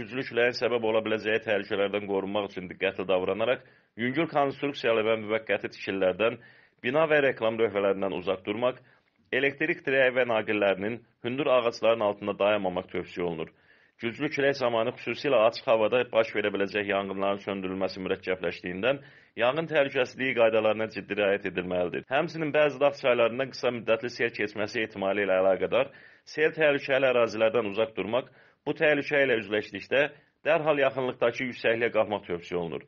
güclüklərin səbəb ola biləcəyi təhlükələrdən qorunmaq üçün diqqətli davranaraq yüngül konstruksiyalı və müvəqqəti tikililərdən, bina və reklam lövhələrindən uzaq durmaq, elektrik dirəyi və naqillərinin hündür ağacların altında dayanmamaq tövsiyə olunur. Güclü külək zamanı xüsusilə açıq havada baş verə biləcək yanğınların söndürülməsi mürəkkəbləşdiyindən yanğın təhlükəsizliyi qaydalarına ciddi riayət edilməlidir. Həmçinin bəzi dağ çaylarından qısa müddətli sel keçməsi ehtimalı ilə əlaqədar sel təhlükəli ərazilərdən uzaq durmaq Bu təhlükə ilə üzləşdikdə dərhal yaxınlıqdakı yüksəkliyə qalxmaq tövsiyə olunur.